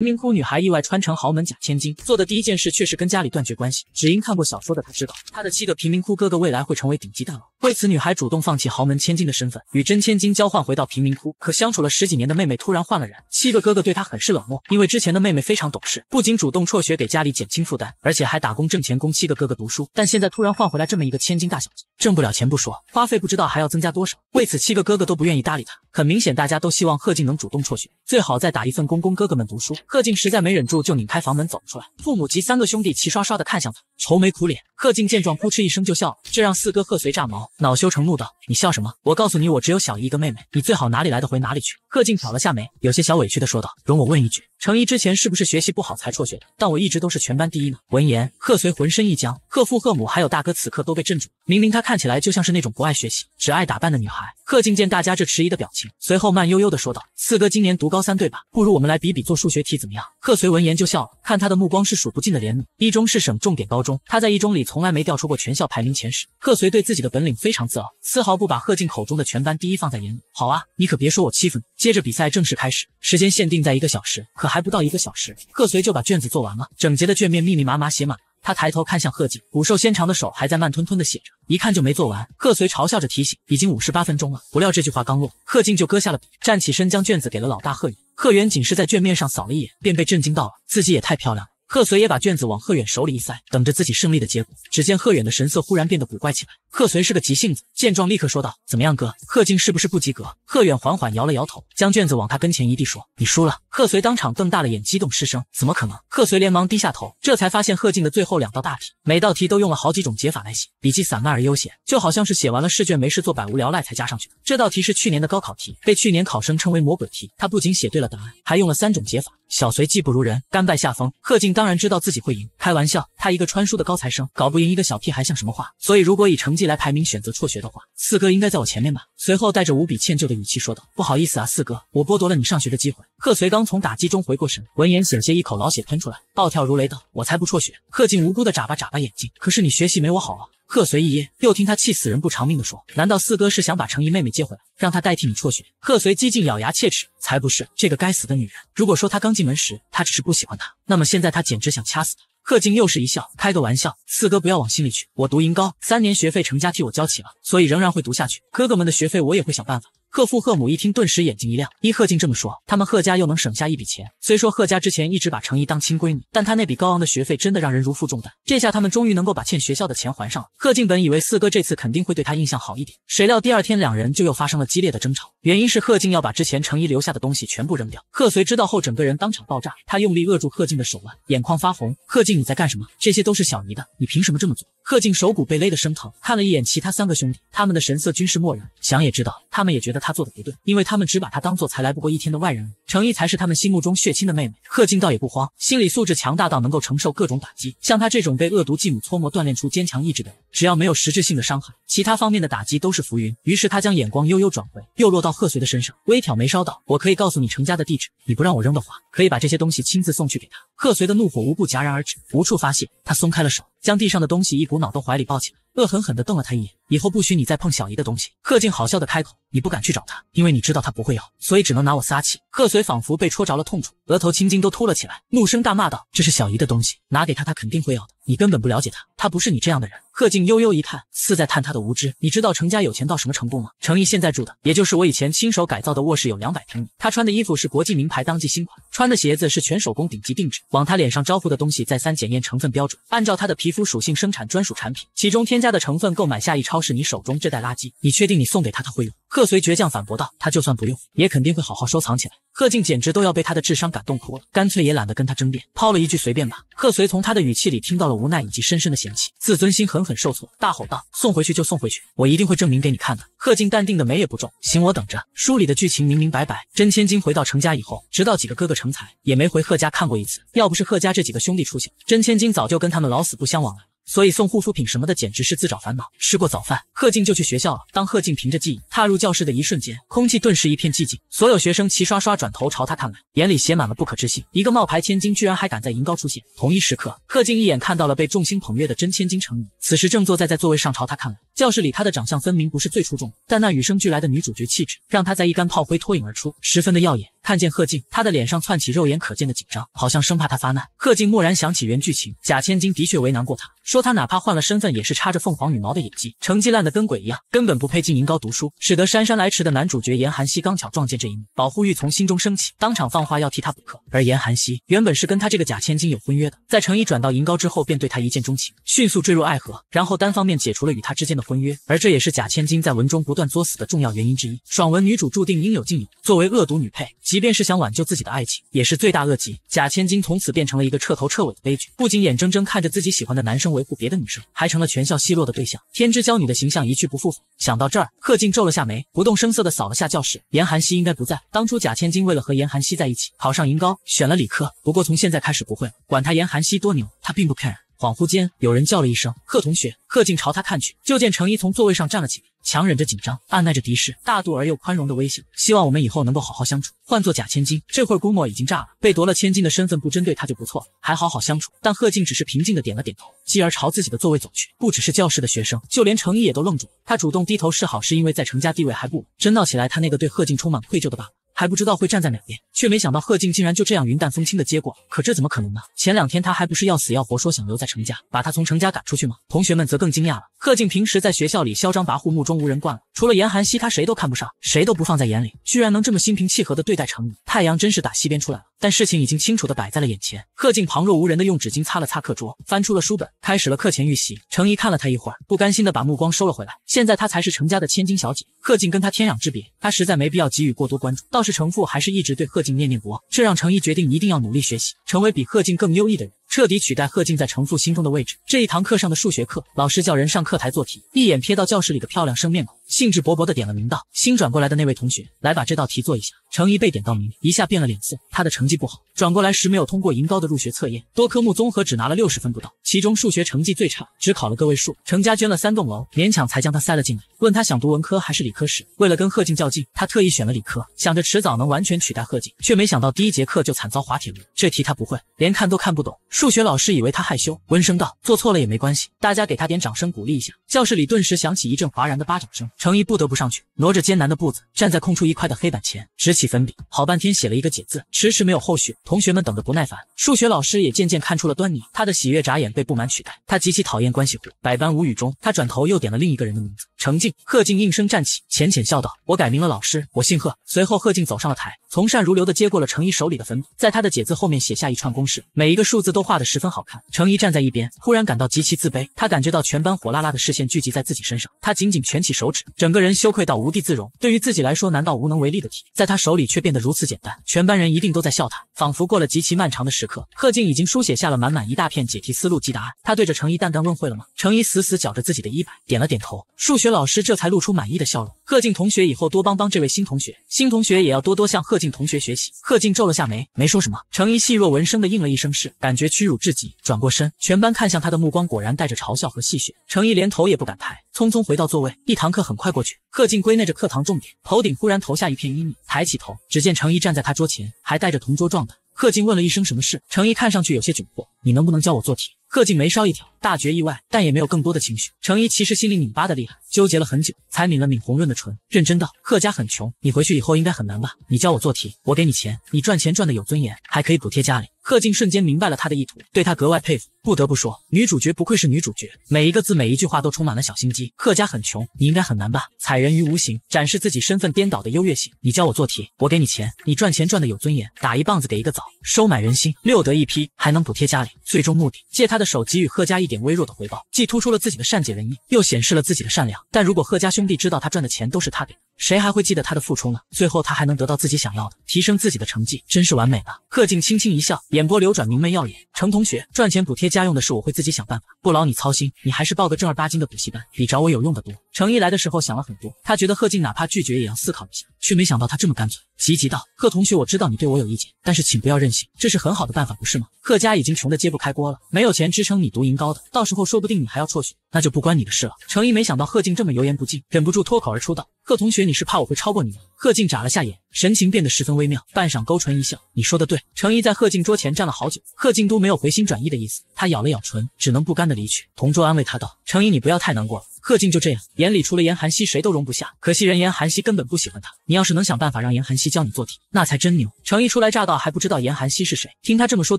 贫民窟女孩意外穿成豪门假千金，做的第一件事却是跟家里断绝关系。只因看过小说的她知道，她的七个贫民窟哥哥未来会成为顶级大佬。为此，女孩主动放弃豪门千金的身份，与真千金交换，回到贫民窟。可相处了十几年的妹妹突然换了人，七个哥哥对她很是冷漠。因为之前的妹妹非常懂事，不仅主动辍学给家里减轻负担，而且还打工挣钱供七个哥哥读书。但现在突然换回来这么一个千金大小姐，挣不了钱不说，花费不知道还要增加多少。为此，七个哥哥都不愿意搭理她。很明显，大家都希望贺静能主动辍学，最好再打一份工供哥哥们读书。贺静实在没忍住，就拧开房门走了出来。父母及三个兄弟齐刷刷地看向他，愁眉苦脸。贺静见状，扑哧一声就笑了，这让四哥贺随炸毛，恼羞成怒道：“你笑什么？我告诉你，我只有小姨一个妹妹，你最好哪里来的回哪里去。”贺静挑了下眉，有些小委屈地说道：“容我问一句，程一之前是不是学习不好才辍学的？但我一直都是全班第一呢。”闻言，贺随浑身一僵，贺父、贺母还有大哥此刻都被震住。明明他看起来就像是那种不爱学习、只爱打扮的女孩。贺静见大家这迟疑的表情，随后慢悠悠地说道：“四哥今年读高三对吧？不如我们来比比做数学题。”怎么样？贺随闻言就笑了，看他的目光是数不尽的怜悯。一中是省重点高中，他在一中里从来没掉出过全校排名前十。贺随对自己的本领非常自傲，丝毫不把贺进口中的全班第一放在眼里。好啊，你可别说我欺负你。接着比赛正式开始，时间限定在一个小时。可还不到一个小时，贺随就把卷子做完了，整洁的卷面密密麻麻写满了。他抬头看向贺静，骨瘦纤长的手还在慢吞吞地写着，一看就没做完。贺随嘲笑着提醒：“已经五十八分钟了。”不料这句话刚落，贺静就搁下了笔，站起身将卷子给了老大贺远。贺远仅是在卷面上扫了一眼，便被震惊到了，自己也太漂亮了。贺随也把卷子往贺远手里一塞，等着自己胜利的结果。只见贺远的神色忽然变得古怪起来。贺随是个急性子，见状立刻说道：“怎么样，哥？贺静是不是不及格？”贺远缓缓摇了摇头，将卷子往他跟前一递，说：“你输了。”贺随当场瞪大了眼，激动失声：“怎么可能？”贺随连忙低下头，这才发现贺静的最后两道大题，每道题都用了好几种解法来写，笔记散漫而悠闲，就好像是写完了试卷没事做，百无聊赖才加上去的。这道题是去年的高考题，被去年考生称为魔鬼题。他不仅写对了答案，还用了三种解法。小随技不如人，甘拜下风。贺静。当然知道自己会赢，开玩笑，他一个穿书的高材生，搞不赢一个小屁孩像什么话？所以如果以成绩来排名，选择辍学的话，四哥应该在我前面吧？随后带着无比歉疚的语气说道：“不好意思啊，四哥，我剥夺了你上学的机会。”贺随刚从打击中回过神，闻言险些一口老血喷出来，暴跳如雷道：“我才不辍学！”贺静无辜的眨巴眨巴眼睛，可是你学习没我好啊。贺随一噎，又听他气死人不偿命的说：“难道四哥是想把程怡妹妹接回来，让她代替你辍学？”贺随即竟咬牙切齿：“才不是！这个该死的女人！如果说她刚进门时，他只是不喜欢她，那么现在他简直想掐死她！”贺静又是一笑：“开个玩笑，四哥不要往心里去。我读银高三年学费，程家替我交齐了，所以仍然会读下去。哥哥们的学费，我也会想办法。”贺父贺母一听，顿时眼睛一亮。依贺静这么说，他们贺家又能省下一笔钱。虽说贺家之前一直把程怡当亲闺女，但他那笔高昂的学费真的让人如负重担。这下他们终于能够把欠学校的钱还上了。贺静本以为四哥这次肯定会对他印象好一点，谁料第二天两人就又发生了激烈的争吵。原因是贺静要把之前程怡留下的东西全部扔掉。贺随知道后，整个人当场爆炸。他用力扼住贺静的手腕，眼眶发红。贺静，你在干什么？这些都是小姨的，你凭什么这么做？贺静手骨被勒得生疼，看了一眼其他三个兄弟，他们的神色均是漠然。想也知道，他们也觉得。他做的不对，因为他们只把他当做才来不过一天的外人，程毅才是他们心目中血亲的妹妹。贺静倒也不慌，心理素质强大到能够承受各种打击。像他这种被恶毒继母搓磨锻炼出坚强意志的人，只要没有实质性的伤害，其他方面的打击都是浮云。于是他将眼光悠悠转回，又落到贺随的身上，微挑眉梢道：“我可以告诉你程家的地址，你不让我扔的话，可以把这些东西亲自送去给他。”贺随的怒火无不戛然而止，无处发泄，他松开了手，将地上的东西一股脑都怀里抱起来。恶狠狠地瞪了他一眼，以后不许你再碰小姨的东西。贺静好笑的开口：“你不敢去找他，因为你知道他不会要，所以只能拿我撒气。”贺随仿佛被戳着了痛处，额头青筋都凸了起来，怒声大骂道：“这是小姨的东西，拿给他，他肯定会要的。”你根本不了解他，他不是你这样的人。贺静悠悠一叹，似在叹他的无知。你知道程家有钱到什么程度吗？程毅现在住的，也就是我以前亲手改造的卧室，有两百平米。他穿的衣服是国际名牌当季新款，穿的鞋子是全手工顶级定制，往他脸上招呼的东西再三检验成分标准，按照他的皮肤属性生产专属产品，其中添加的成分够买下一超市你手中这袋垃圾。你确定你送给他他会用？贺随倔强反驳道：“他就算不用，也肯定会好好收藏起来。”贺静简直都要被他的智商感动哭了，干脆也懒得跟他争辩，抛了一句：“随便吧。”贺随从他的语气里听到了无奈以及深深的嫌弃，自尊心狠狠受挫，大吼道：“送回去就送回去，我一定会证明给你看的。”贺静淡定的眉也不皱：“行，我等着。”书里的剧情明明白白，真千金回到程家以后，直到几个哥哥成才，也没回贺家看过一次。要不是贺家这几个兄弟出现，真千金早就跟他们老死不相往来所以送护肤品什么的，简直是自找烦恼。吃过早饭，贺静就去学校了。当贺静凭着记忆踏入教室的一瞬间，空气顿时一片寂静，所有学生齐刷刷转头朝他看来，眼里写满了不可置信。一个冒牌千金，居然还敢在银高出现。同一时刻，贺静一眼看到了被众星捧月的真千金程怡，此时正坐在在座位上朝他看来。教室里，她的长相分明不是最出众，但那与生俱来的女主角气质，让她在一杆炮灰脱颖而出，十分的耀眼。看见贺静，他的脸上窜起肉眼可见的紧张，好像生怕他发难。贺静蓦然想起原剧情，假千金的确为难过他，说他哪怕换了身份，也是插着凤凰羽毛的演技，成绩烂得跟鬼一样，根本不配进银高读书。使得姗姗来迟的男主角严寒熙刚巧撞见这一幕，保护欲从心中升起，当场放话要替他补课。而严寒熙原本是跟他这个假千金有婚约的，在程一转到银高之后，便对他一见钟情，迅速坠入爱河，然后单方面解除了与他之间的婚约。而这也是假千金在文中不断作死的重要原因之一。爽文女主注定应有尽有，作为恶毒女配。即便是想挽救自己的爱情，也是罪大恶极。假千金从此变成了一个彻头彻尾的悲剧，不仅眼睁睁看着自己喜欢的男生维护别的女生，还成了全校奚落的对象。天之骄女的形象一去不复返。想到这儿，贺静皱了下眉，不动声色地扫了下教室，严寒熙应该不在。当初假千金为了和严寒熙在一起，考上银高，选了理科。不过从现在开始不会了。管他严寒熙多牛，他并不 care。恍惚间，有人叫了一声“贺同学”，贺静朝他看去，就见程一从座位上站了起来。强忍着紧张，按耐着敌视，大度而又宽容的微笑，希望我们以后能够好好相处。换做假千金，这会儿估摸已经炸了，被夺了千金的身份，不针对他就不错，还好好相处。但贺静只是平静的点了点头，继而朝自己的座位走去。不只是教室的学生，就连程一也都愣住。他主动低头示好，是因为在程家地位还不稳，真闹起来，他那个对贺静充满愧疚的爸爸。还不知道会站在哪边，却没想到贺静竟然就这样云淡风轻的接过。可这怎么可能呢？前两天他还不是要死要活说想留在程家，把他从程家赶出去吗？同学们则更惊讶了。贺静平时在学校里嚣张跋扈、目中无人惯了，除了严寒熙，他谁都看不上，谁都不放在眼里，居然能这么心平气和的对待程雨，太阳真是打西边出来了。但事情已经清楚的摆在了眼前。贺静旁若无人的用纸巾擦了擦课桌，翻出了书本，开始了课前预习。程怡看了他一会儿，不甘心的把目光收了回来。现在她才是程家的千金小姐，贺静跟她天壤之别，她实在没必要给予过多关注。倒是程父还是一直对贺静念念不忘，这让程怡决定一定要努力学习，成为比贺静更优异的人。彻底取代贺静在程父心中的位置。这一堂课上的数学课，老师叫人上课台做题，一眼瞥到教室里的漂亮生面孔，兴致勃勃地点了名，道：“新转过来的那位同学，来把这道题做一下。”程怡被点到名，一下变了脸色。他的成绩不好，转过来时没有通过银高的入学测验，多科目综合只拿了六十分不到，其中数学成绩最差，只考了个位数。程家捐了三栋楼，勉强才将他塞了进来。问他想读文科还是理科时，为了跟贺静较劲，他特意选了理科，想着迟早能完全取代贺静，却没想到第一节课就惨遭滑铁卢。这题他不会，连看都看不懂。数学老师以为他害羞，温声道：“做错了也没关系，大家给他点掌声鼓励一下。”教室里顿时响起一阵哗然的巴掌声。程毅不得不上去，挪着艰难的步子，站在空出一块的黑板前，执起粉笔，好半天写了一个“解”字，迟迟没有后续。同学们等得不耐烦，数学老师也渐渐看出了端倪，他的喜悦眨眼被不满取代。他极其讨厌关系户，百般无语中，他转头又点了另一个人的名字。程静、贺静应声站起，浅浅笑道：“我改名了，老师，我姓贺。”随后，贺静走上了台，从善如流地接过了程怡手里的粉笔，在他的解字后面写下一串公式，每一个数字都画得十分好看。程怡站在一边，忽然感到极其自卑。他感觉到全班火辣辣的视线聚集在自己身上，他紧紧蜷起手指，整个人羞愧到无地自容。对于自己来说，难道无能为力的题，在他手里却变得如此简单？全班人一定都在笑他。仿佛过了极其漫长的时刻，贺静已经书写下了满满一大片解题思路及答案。他对着程怡淡淡问：“会了吗？”程怡死死绞着自己的衣摆，点了点头。数学。老师这才露出满意的笑容。贺静同学，以后多帮帮这位新同学，新同学也要多多向贺静同学学习。贺静皱了下眉，没说什么。程怡细若闻声的应了一声是，感觉屈辱至极，转过身。全班看向他的目光果然带着嘲笑和戏谑。程怡连头也不敢抬，匆匆回到座位。一堂课很快过去，贺静归纳着课堂重点，头顶忽然投下一片阴影。抬起头，只见程怡站在他桌前，还带着同桌状的。贺静问了一声什么事，程怡看上去有些窘迫，你能不能教我做题？贺静眉梢一挑，大觉意外，但也没有更多的情绪。程一其实心里拧巴的厉害，纠结了很久，才抿了抿红润的唇，认真道：“贺家很穷，你回去以后应该很难吧？你教我做题，我给你钱，你赚钱赚的有尊严，还可以补贴家里。”贺静瞬间明白了他的意图，对他格外佩服。不得不说，女主角不愧是女主角，每一个字每一句话都充满了小心机。贺家很穷，你应该很难吧？踩人于无形，展示自己身份颠倒的优越性。你教我做题，我给你钱，你赚钱赚的有尊严，打一棒子给一个枣，收买人心，六得一批，还能补贴家里。最终目的，借他的手给予贺家一点微弱的回报，既突出了自己的善解人意，又显示了自己的善良。但如果贺家兄弟知道他赚的钱都是他给，的，谁还会记得他的付出呢？最后他还能得到自己想要的，提升自己的成绩，真是完美了。贺静轻轻一笑，眼波流转，明媚耀眼。程同学，赚钱补贴家用的事，我会自己想办法，不劳你操心。你还是报个正儿八经的补习班，比找我有用的多。程毅来的时候想了很多，他觉得贺静哪怕拒绝也要思考一下，却没想到他这么干脆，急急道：“贺同学，我知道你对我有意见，但是请不要任性。这是很好的办法，不是吗？”贺家已经穷得揭不开锅了，没有钱支撑你读银高的，到时候说不定你还要辍学，那就不关你的事了。程毅没想到贺静这么油盐不进，忍不住脱口而出道。贺同学，你是怕我会超过你吗？贺静眨了下眼，神情变得十分微妙，半晌勾唇一笑：“你说的对。”程毅在贺静桌前站了好久，贺静都没有回心转意的意思。他咬了咬唇，只能不甘的离去。同桌安慰他道：“程毅，你不要太难过了。贺静就这样，眼里除了严寒熙，谁都容不下。可惜人严寒熙根本不喜欢他。你要是能想办法让严寒熙教你做题，那才真牛。”程毅初来乍到，还不知道严寒熙是谁，听他这么说，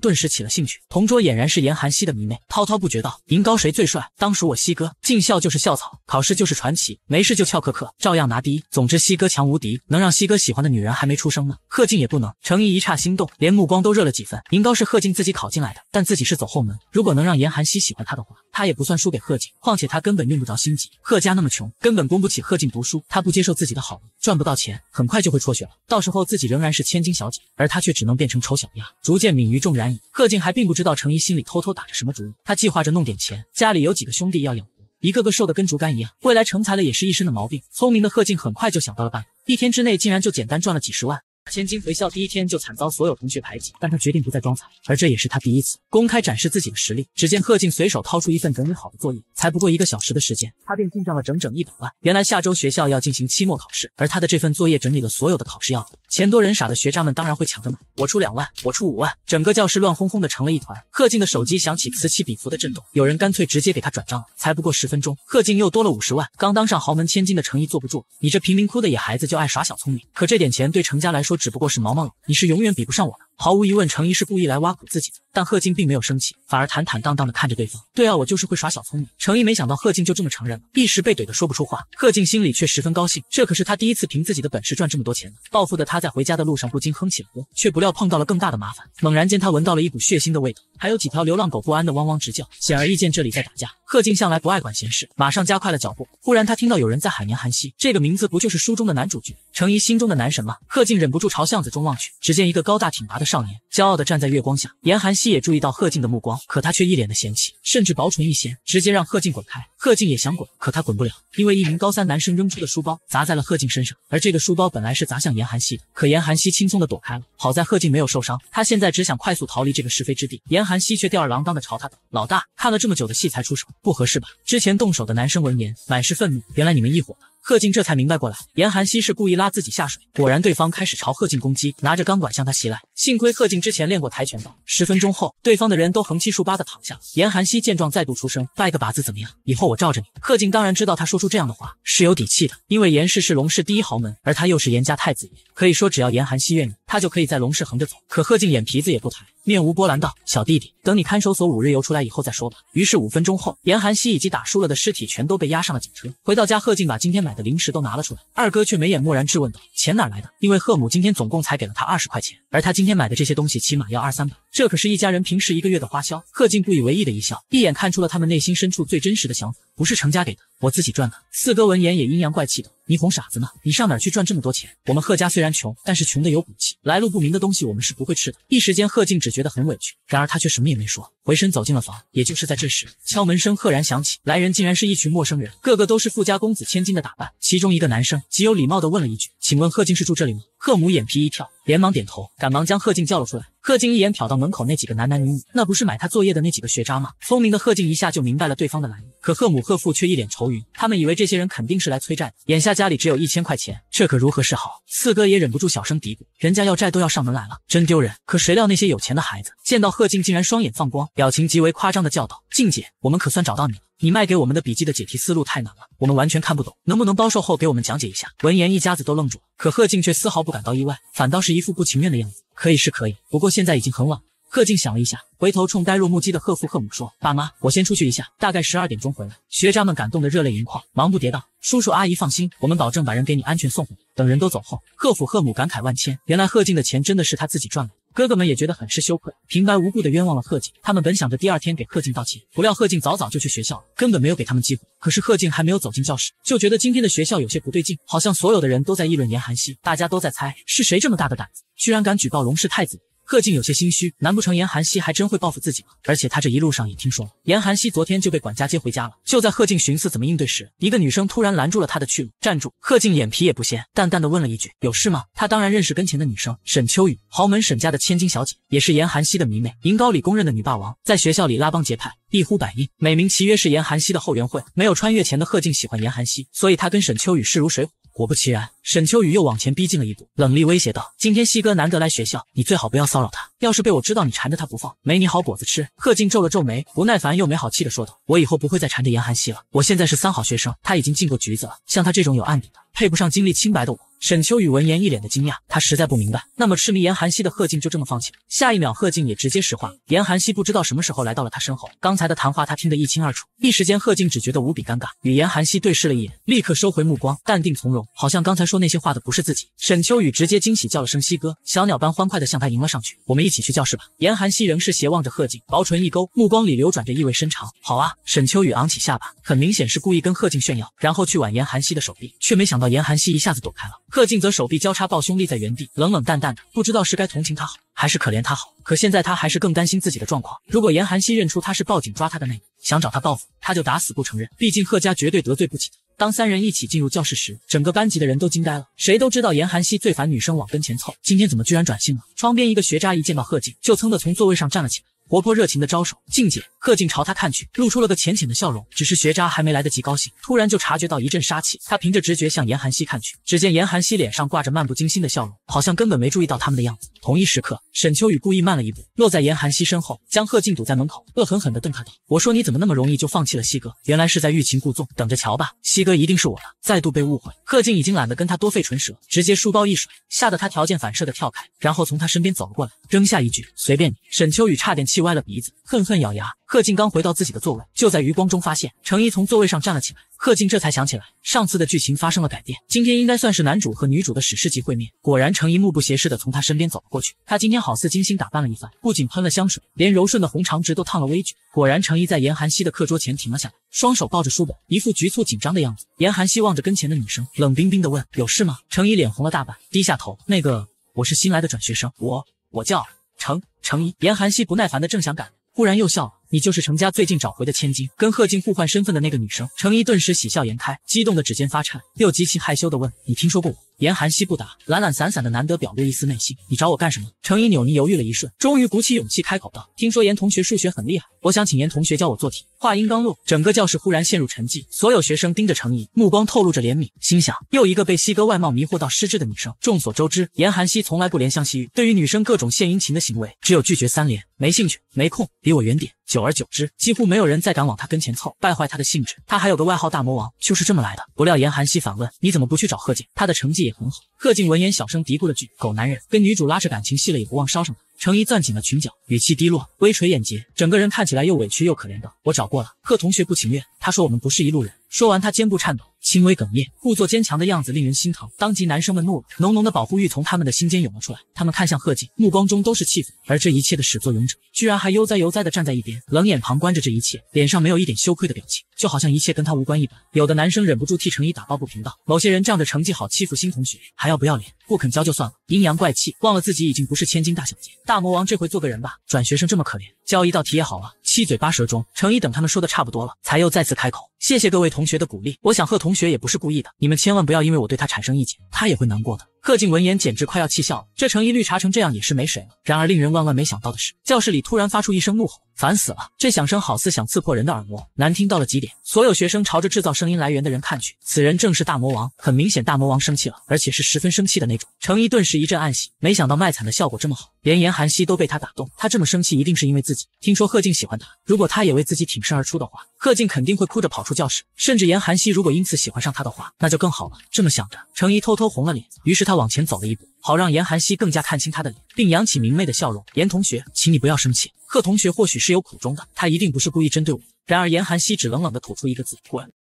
顿时起了兴趣。同桌俨然是严寒熙的迷妹，滔滔不绝道：“银高谁最帅？当属我西哥，进校就是校草，考试就是传奇，没事就翘课课，照样拿第一。总之西哥强无敌。”能让西哥喜欢的女人还没出生呢，贺静也不能。程怡一刹心动，连目光都热了几分。银高是贺静自己考进来的，但自己是走后门。如果能让严寒西喜欢他的话，他也不算输给贺静。况且他根本用不着心急，贺家那么穷，根本供不起贺静读书。他不接受自己的好，赚不到钱，很快就会辍学了。到时候自己仍然是千金小姐，而他却只能变成丑小鸭，逐渐泯于众然矣。贺静还并不知道程怡心里偷偷打着什么主意，他计划着弄点钱，家里有几个兄弟要养活，一个个瘦的跟竹竿一样，未来成才了也是一身的毛病。聪明的贺静很快就想到了办法。一天之内，竟然就简单赚了几十万。千金回校第一天就惨遭所有同学排挤，但她决定不再装惨，而这也是她第一次公开展示自己的实力。只见贺静随手掏出一份整理好的作业，才不过一个小时的时间，她便进账了整整一百万。原来下周学校要进行期末考试，而她的这份作业整理了所有的考试要点。钱多人傻的学渣们当然会抢着买，我出两万，我出五万，整个教室乱哄哄的成了一团。贺静的手机响起此起彼伏的震动，有人干脆直接给她转账了。才不过十分钟，贺静又多了五十万。刚当上豪门千金的程毅坐不住了，你这贫民窟的野孩子就爱耍小聪明，可这点钱对程家来说。说只不过是毛毛雨，你是永远比不上我的。毫无疑问，程怡是故意来挖苦自己的，但贺静并没有生气，反而坦坦荡荡地看着对方。对啊，我就是会耍小聪明。程怡没想到贺静就这么承认了，一时被怼得说不出话。贺静心里却十分高兴，这可是他第一次凭自己的本事赚这么多钱呢。暴富的他在回家的路上不禁哼起了歌，却不料碰到了更大的麻烦。猛然间，他闻到了一股血腥的味道，还有几条流浪狗不安地汪汪直叫。显而易见，这里在打架。贺静向来不爱管闲事，马上加快了脚步。忽然，他听到有人在喊“年寒熙”，这个名字不就是书中的男主角程怡心中的男神吗？贺静忍不住朝巷子中望去，只见一个高大挺拔的。少年骄傲地站在月光下，严寒熙也注意到贺静的目光，可他却一脸的嫌弃，甚至薄唇一掀，直接让贺静滚开。贺静也想滚，可他滚不了，因为一名高三男生扔出的书包砸在了贺静身上，而这个书包本来是砸向严寒熙的，可严寒熙轻松地躲开了。好在贺静没有受伤，他现在只想快速逃离这个是非之地。严寒熙却吊儿郎当地朝他道：“老大，看了这么久的戏才出手，不合适吧？”之前动手的男生闻言，满是愤怒：“原来你们一伙的。”贺静这才明白过来，严寒熙是故意拉自己下水。果然，对方开始朝贺静攻击，拿着钢管向他袭来。幸亏贺静之前练过跆拳道，十分钟后，对方的人都横七竖八的躺下了。严寒熙见状，再度出声：“拜个把子怎么样？以后我罩着你。”贺静当然知道他说出这样的话是有底气的，因为严氏是龙氏第一豪门，而他又是严家太子爷，可以说只要严寒熙愿意，他就可以在龙氏横着走。可贺静眼皮子也不抬。面无波澜道：“小弟弟，等你看守所五日游出来以后再说吧。”于是五分钟后，严寒熙以及打输了的尸体全都被押上了警车。回到家，贺静把今天买的零食都拿了出来，二哥却眉眼漠然质问道：“钱哪来的？”因为贺母今天总共才给了他二十块钱，而他今天买的这些东西起码要二三百，这可是一家人平时一个月的花销。贺静不以为意的一笑，一眼看出了他们内心深处最真实的想法，不是程家给的。我自己赚的。四哥闻言也阴阳怪气的：“你哄傻子呢？你上哪儿去赚这么多钱？我们贺家虽然穷，但是穷的有骨气，来路不明的东西我们是不会吃的。”一时间，贺静只觉得很委屈，然而他却什么也没说，回身走进了房。也就是在这时，敲门声赫然响起，来人竟然是一群陌生人，个个都是富家公子千金的打扮。其中一个男生极有礼貌的问了一句：“请问贺静是住这里吗？”贺母眼皮一跳，连忙点头，赶忙将贺静叫了出来。贺静一眼瞟到门口那几个男男女女，那不是买他作业的那几个学渣吗？聪明的贺静一下就明白了对方的来意。可贺母贺父却一脸愁。云，他们以为这些人肯定是来催债的，眼下家里只有一千块钱，这可如何是好？四哥也忍不住小声嘀咕，人家要债都要上门来了，真丢人。可谁料那些有钱的孩子见到贺静，竟然双眼放光，表情极为夸张的叫道：“静姐，我们可算找到你了！你卖给我们的笔记的解题思路太难了，我们完全看不懂，能不能包售后给我们讲解一下？”闻言，一家子都愣住了，可贺静却丝毫不感到意外，反倒是一副不情愿的样子。可以是可以，不过现在已经很晚。贺静想了一下，回头冲呆若木鸡的贺父贺母说：“爸妈，我先出去一下，大概十二点钟回来。”学渣们感动得热泪盈眶，忙不迭道：“叔叔阿姨放心，我们保证把人给你安全送回来。”等人都走后，贺父贺母感慨万千，原来贺静的钱真的是他自己赚的。哥哥们也觉得很是羞愧，平白无故的冤枉了贺静。他们本想着第二天给贺静道歉，不料贺静早早就去学校，了，根本没有给他们机会。可是贺静还没有走进教室，就觉得今天的学校有些不对劲，好像所有的人都在议论严寒熙，大家都在猜是谁这么大的胆子，居然敢举报龙氏太子。贺静有些心虚，难不成严寒熙还真会报复自己吗？而且他这一路上也听说了，严寒熙昨天就被管家接回家了。就在贺静寻思怎么应对时，一个女生突然拦住了他的去路，站住！贺静眼皮也不掀，淡淡的问了一句：“有事吗？”他当然认识跟前的女生，沈秋雨，豪门沈家的千金小姐，也是严寒熙的迷妹，银高里公认的女霸王，在学校里拉帮结派，一呼百应，美名其曰是严寒熙的后援会。没有穿越前的贺静喜欢严寒熙，所以他跟沈秋雨势如水火。果不其然，沈秋雨又往前逼近了一步，冷厉威胁道：“今天西哥难得来学校，你最好不要骚扰他。要是被我知道你缠着他不放，没你好果子吃。”贺静皱了皱眉，不耐烦又没好气的说道：“我以后不会再缠着严寒西了。我现在是三好学生，他已经进过局子了。像他这种有案底的。”配不上经历清白的我。沈秋雨闻言一脸的惊讶，他实在不明白，那么痴迷严寒熙的贺静就这么放弃了。下一秒，贺静也直接石化。严寒熙不知道什么时候来到了他身后，刚才的谈话他听得一清二楚。一时间，贺静只觉得无比尴尬，与严寒熙对视了一眼，立刻收回目光，淡定从容，好像刚才说那些话的不是自己。沈秋雨直接惊喜叫了声“西哥”，小鸟般欢快的向他迎了上去：“我们一起去教室吧。”严寒熙仍是斜望着贺静，薄唇一勾，目光里流转着意味深长。好啊！沈秋雨昂起下巴，很明显是故意跟贺静炫耀，然后去挽严寒熙的手臂，却没想到。严寒熙一下子躲开了，贺静则手臂交叉抱胸立在原地，冷冷淡淡的，不知道是该同情他好，还是可怜他好。可现在他还是更担心自己的状况。如果严寒熙认出他是报警抓他的那，想找他报复，他就打死不承认。毕竟贺家绝对得罪不起。当三人一起进入教室时，整个班级的人都惊呆了。谁都知道严寒熙最烦女生往跟前凑，今天怎么居然转性了？窗边一个学渣一见到贺静，就噌的从座位上站了起来。活泼热情的招手，静姐贺静朝他看去，露出了个浅浅的笑容。只是学渣还没来得及高兴，突然就察觉到一阵杀气。他凭着直觉向严寒熙看去，只见严寒熙脸上挂着漫不经心的笑容，好像根本没注意到他们的样子。同一时刻，沈秋雨故意慢了一步，落在严寒熙身后，将贺静堵在门口，恶狠狠地瞪他道：“我说你怎么那么容易就放弃了西哥？原来是在欲擒故纵，等着瞧吧，西哥一定是我的。”再度被误会，贺静已经懒得跟他多费唇舌，直接书包一甩，吓得他条件反射的跳开，然后从他身边走了过来，扔下一句：“随便你。”沈秋雨差点气。歪了鼻子，恨恨咬牙。贺静刚回到自己的座位，就在余光中发现程一从座位上站了起来。贺静这才想起来，上次的剧情发生了改变，今天应该算是男主和女主的史诗级会面。果然，程一目不斜视的从他身边走了过去。他今天好似精心打扮了一番，不仅喷了香水，连柔顺的红长直都烫了微卷。果然，程一在严寒熙的课桌前停了下来，双手抱着书本，一副局促紧张的样子。严寒熙望着跟前的女生，冷冰冰的问：“有事吗？”程一脸红了大半，低下头：“那个，我是新来的转学生，我我叫……”程程怡，严寒熙不耐烦的正想赶，忽然又笑了。你就是程家最近找回的千金，跟贺静互换身份的那个女生。程怡顿时喜笑颜开，激动的指尖发颤，又极其害羞的问：“你听说过我？”严寒熙不答，懒懒散散的，难得表露一丝内心。你找我干什么？程怡扭捏犹豫了一瞬，终于鼓起勇气开口道：“听说严同学数学很厉害，我想请严同学教我做题。”话音刚落，整个教室忽然陷入沉寂，所有学生盯着程怡，目光透露着怜悯，心想又一个被西哥外貌迷惑到失智的女生。众所周知，严寒熙从来不怜香惜玉，对于女生各种献殷勤的行为，只有拒绝三连：没兴趣，没空，离我远点。九。久而久之，几乎没有人再敢往他跟前凑，败坏他的兴致。他还有个外号“大魔王”，就是这么来的。不料严寒熙反问：“你怎么不去找贺静？他的成绩也很好。”贺静闻言，小声嘀咕了句：“狗男人，跟女主拉扯感情戏了，也不忘捎上他。”程怡攥紧了裙角，语气低落，微垂眼睫，整个人看起来又委屈又可怜的。我找过了，贺同学不情愿，他说我们不是一路人。说完，他肩部颤抖，轻微哽咽，故作坚强的样子令人心疼。当即，男生们怒了，浓浓的保护欲从他们的心间涌了出来。他们看向贺静，目光中都是气愤。而这一切的始作俑者，居然还悠哉悠哉地站在一边，冷眼旁观着这一切，脸上没有一点羞愧的表情，就好像一切跟他无关一般。有的男生忍不住替程一打抱不平道：“某些人仗着成绩好欺负新同学，还要不要脸？不肯教就算了。”阴阳怪气，忘了自己已经不是千金大小姐。大魔王，这回做个人吧。转学生这么可怜。教一道题也好了。七嘴八舌中，程一等他们说的差不多了，才又再次开口：“谢谢各位同学的鼓励。我想贺同学也不是故意的，你们千万不要因为我对他产生意见，他也会难过的。”贺静闻言，简直快要气笑了。这程一绿茶成这样也是没谁了。然而令人万万没想到的是，教室里突然发出一声怒吼，烦死了！这响声好似想刺破人的耳膜，难听到了极点。所有学生朝着制造声音来源的人看去，此人正是大魔王。很明显，大魔王生气了，而且是十分生气的那种。程一顿时一阵暗喜，没想到卖惨的效果这么好，连严寒熙都被他打动。他这么生气，一定是因为自己。听说贺静喜欢他，如果他也为自己挺身而出的话，贺静肯定会哭着跑出教室，甚至严寒熙如果因此喜欢上他的话，那就更好了。这么想着，程怡偷偷红了脸，于是他往前走了一步，好让严寒熙更加看清他的脸，并扬起明媚的笑容。严同学，请你不要生气，贺同学或许是有苦衷的，他一定不是故意针对我。然而严寒熙只冷冷地吐出一个字：滚。